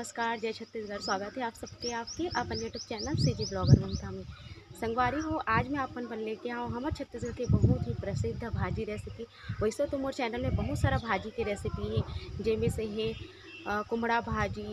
नमस्कार जय छत्तीसगढ़ स्वागत है आप सबके आपके अपन YouTube channel C G blogger Mamta में संगवारी हो आज मैं अपन बन लेके आऊँ हमारे छत्तीसगढ़ के बहुत ही प्रसिद्ध भाजी रेसिपी वैसे तो मोर चैनल में बहुत सारा भाजी के रेसिपी है जैमें से है कुमड़ा भाजी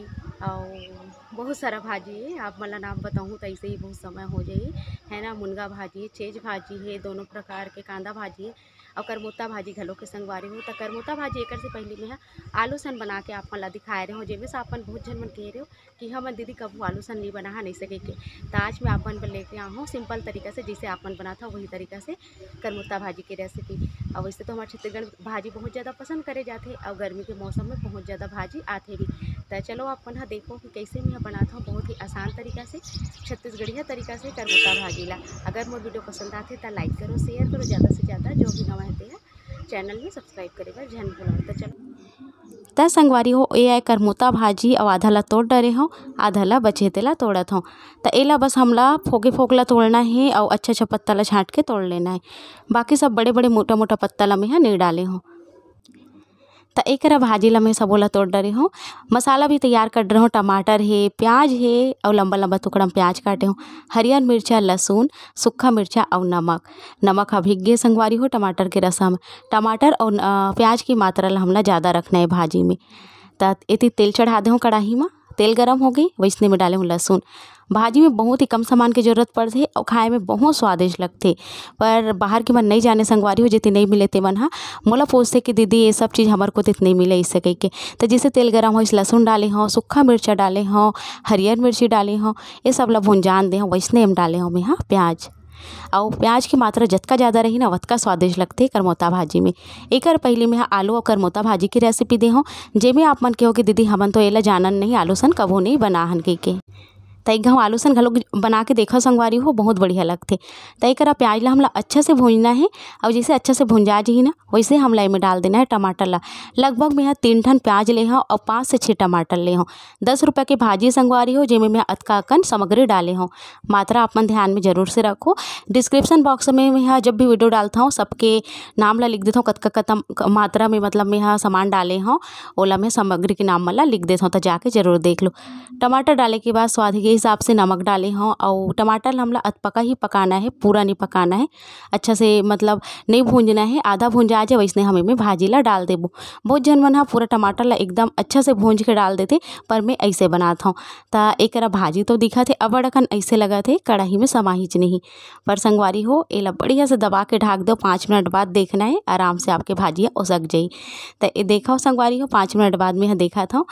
और बहुत सारा भाजी है आप मला नाम बताऊँ तो ऐसे ही बहुत समय हो जाए है ना मुनगा भाजी है छेज भाजी है दोनों प्रकार के कांदा भाजी है और करमोता भाजी घलो के संगवारी हूँ हो तो करमोता भाजी एक से पहले मैं आलू सन बना के आप ला दिखाए रहे हो जेमे से अपन बहुत जन मन कह रहे हो कि हमन हाँ दीदी कबू आलू सन नहीं बना हाँ नहीं सके के तो आज मैं आपन पर लेके आऊँ सिंपल तरीका से जिसे आपन बना था वही तरीका से करमोता भाजी की रेसिपी और वैसे तो हमारे छत्तीसगढ़ भाजी बहुत ज़्यादा पसंद करे जाते और गर्मी के मौसम में बहुत ज़्यादा भाजी आते भी तो चलो आप हाँ देखो कि कैसे मैं बनाता हूँ बहुत ही आसान तरीका से छत्तीसगढ़िया तरीका से करमोता भाजी ला अगर मोर वीडियो पसंद आते तो लाइक करो शेयर करो ज़्यादा से ज़्यादा जो भी नवा हैं चैनल में सब्सक्राइब करेगा जन तो चलो ता संगवारी हो ए आए करमुता भाजी और आधा ला तोड़ डरे हो आधा ला बचे तेला तोड़त हो तो एला बस हमला फोके फोगला तोड़ना है और अच्छा अच्छा पत्ता ला छाँट के तोड़ लेना है बाकी सब बड़े बड़े मोटा मोटा पत्ता ला में यहाँ नहीं डाले हों तो एक भाजी ला मैं सबोला तोड़ डरे हूँ मसाला भी तैयार कर डरे हूँ टमाटर है प्याज है और लंबा लंबा टुकड़ा प्याज काटे हूँ हरियर मिर्चा लहसुन सूखा मिर्चा और नमक नमक हा भिगे संगवारी हो टमाटर के रसम टमाटर और प्याज की मात्रा ला हमला ज़्यादा रखना है भाजी में तो ये तेल चढ़ा दे कढ़ाही में तेल गर्म हो गई वैसने में डाले हूँ लहसुन भाजी में बहुत ही कम सामान की ज़रूरत पड़ती और खाए में बहुत स्वादिष्ट लगते पर बाहर के मन नहीं जाने संगवारी हो जितनी नहीं मिले ते मन हाँ मोला पूछते कि दीदी ये सब चीज़ हमारे को तो इतनी मिले इससे कह के तो जैसे तेल गर्म हो इस लहसुन डाले हों सूखा मिर्चा डाले हों हरियर मिर्ची डाले हों ये सब लोग भुंजान दे हों वैसने हम डाले हों में हाँ प्याज और प्याज की मात्रा जितका ज़्यादा रही ना वतका स्वादिष्ट लगथे करमौता भाजी में एकर पहले में हाँ, आलू और करमोता भाजी की रेसिपी दे हूँ में आप मन के हो कि दीदी हमन तो एला जानन नहीं आलू सन कभू नहीं बना हन कही के तई घाव आलू सन घलो बना के देखो संगवारी हो बहुत बढ़िया लगते तई करा प्याज ला हमला अच्छा से भूंजना है और जैसे अच्छा से भूंजा जी ना वैसे हमला इमें डाल देना है टमाटर ला लगभग मैं तीन ठन प्याज ले हूँ और पाँच से छः टमाटर ले हूँ दस रुपये के भाजी संगवारी हो जेमें मैं अतका अकन सामग्री डाले हूँ मात्रा अपन ध्यान में जरूर से रखो डिस्क्रिप्शन बॉक्स में मैं जब भी वीडियो डालता हूँ सबके नाम ला लिख देता हूँ कतका कतम मात्रा में मतलब मैं यहाँ सामान डाले हूँ ओला मैं सामग्री के नाम वाला लिख देता हूँ तो जाके जरूर देख लो टमाटर डाले के बाद स्वाद के हिसाब से नमक डाले हों और टमाटर हमला हमला पका ही पकाना है पूरा नहीं पकाना है अच्छा से मतलब नहीं भूंजना है आधा भूंजा आ जाए वैसे हम इमें भाजी ला डाल देबू बहुत जन मन पूरा टमाटर ला एकदम अच्छा से भूंज के डाल देते पर मैं ऐसे बनाता हूँ तो एक भाजी तो दिखा थे अब अड़कन ऐसे लगा थे कढ़ाई में समाहिच नहीं पर संगवारी हो एला बढ़िया से दबा के ढाक दो पाँच मिनट बाद देखना है आराम से आपके भाजियाँ उसक जाई तो ये देखो संगवारी हो पाँच मिनट बाद में देखा था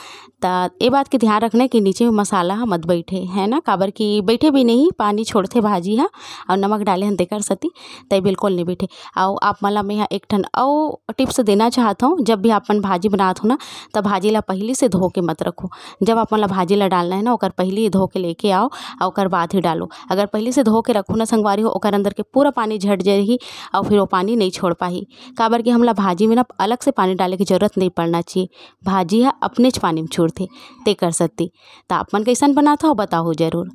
तो ये बात के ध्यान रखना है कि नीचे में मसाला मत बैठे है ना काबर की बैठे भी नहीं पानी छोड़ते भाजी हाँ और नमक डाले हैं देकर सती तै बिल्कुल नहीं बैठे अउ आप माला मैं मेंहा एक ठन अउ टिप्स देना चाहता हूँ जब भी आपमन भाजी बनाते हो ना तो भाजी ला पहले से धो के मत रखो जब आप माला भाजी ला डालना है ना ओकर पहले ही धो के लेके आओ और बाद ही डालो अगर पहले से धो के रखो ना संगवारी हो ओकर अंदर के पूरा पानी झट जाही और फिर वो पानी नहीं छोड़ पाही काबर की हमला भाजी में ना अलग से पानी डाले की जरूरत नहीं पड़ना चाहिए भाजी है हाँ, अपने पानी में छोड़ते ते कर सकती तो आपमन कैसा बनाता हो बताओ हो ज़रूर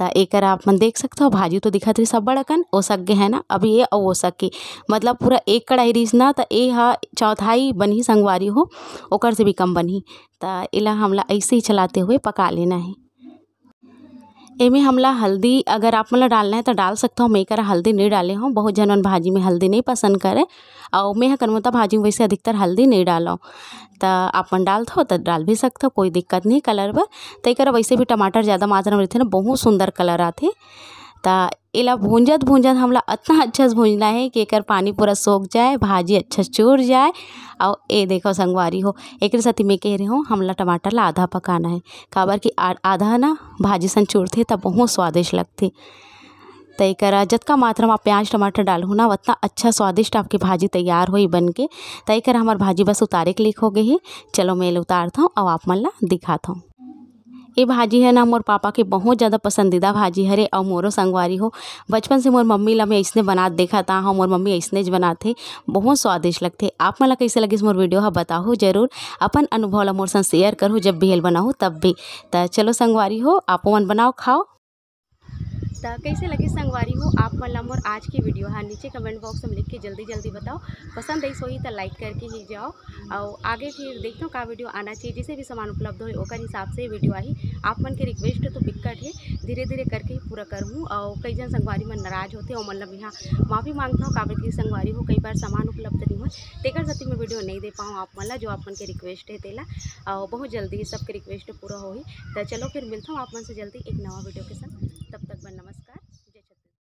त एक आप मन देख हो भाजी तो रही सब बड़ा कन ओ सगे है ना अभी ये वो सक के मतलब पूरा एक कढ़ाई रहिस ना तो ए ह चौथाई बनी संगवारी हो ओकर से भी कम बनी त इला हमला ऐसे ही चलाते हुए पका लेना है एमे हमला हल्दी अगर आप मतलब डालना है तो डाल सकता हूँ मैं करा हल्दी नहीं डाले हूँ बहुत जन भाजी में हल्दी नहीं पसंद करे और मैं कन भाजी में वैसे अधिकतर हल्दी नहीं डालो तो आपन डालते हो तो डाल भी सकते हो कोई दिक्कत नहीं कलर पर तो वैसे भी टमाटर ज़्यादा मात्रा में रहते ना बहुत सुंदर कलर आते त एला भूंजत भूंजत हमला अतना अच्छा से भूंजना है कि एक पानी पूरा सोख जाए भाजी अच्छा चूर जाए और ये देखो संगवारी हो एक साथ मैं कह रही हूँ हमला टमाटर ला आधा पकाना है काबर कि आधा ना भाजी सन चूरते तब बहुत स्वादिष्ट लगते तो एक जितका मात्रा में प्याज टमाटर डालू ना उतना अच्छा स्वादिष्ट आपकी भाजी तैयार हुई बन के तो एक हमार भाजी बस उतारे के लिए हो गई है चलो मैं उतारता हूँ और आप मन ला दिखाता हूँ ए भाजी है ना मोर पापा के बहुत ज़्यादा पसंदीदा भाजी हरे और मोरो संगवारी हो बचपन से मोर मम्मी ला मैं इसने बना देखा था हाँ मोर मम्मी इसने ज बनाते बहुत स्वादिष्ट लगते आप मैं कैसे इस मोर वीडियो हा बताओ जरूर अपन अनुभव ला मोर संग शेयर करो जब भी हेल बनाओ तब भी तो चलो संगवारी हो आपो मन बनाओ खाओ कुर्ता कैसे लगे संगवारी हो आप वाला मोर आज की वीडियो हाँ नीचे कमेंट बॉक्स में लिख के जल्दी जल्दी बताओ पसंद आई ही तो लाइक करके ही जाओ और आगे फिर देखते हो का वीडियो आना चाहिए जिसे भी सामान उपलब्ध हो हिसाब से वीडियो आई आप मन के रिक्वेस्ट तो बिकट है धीरे धीरे करके ही पूरा करूँ और कई जन संगवारी मन नाराज होते और मतलब यहाँ माफ़ी मांगता हूँ काबिल की संगवारी हो कई बार सामान उपलब्ध नहीं हो तेकर सती मैं वीडियो नहीं दे पाऊँ आप मन जो आप मन के रिक्वेस्ट है तेला और बहुत जल्दी सबके रिक्वेस्ट पूरा हो ही तो चलो फिर मिलता हूँ आप मन से जल्दी एक नवा वीडियो के साथ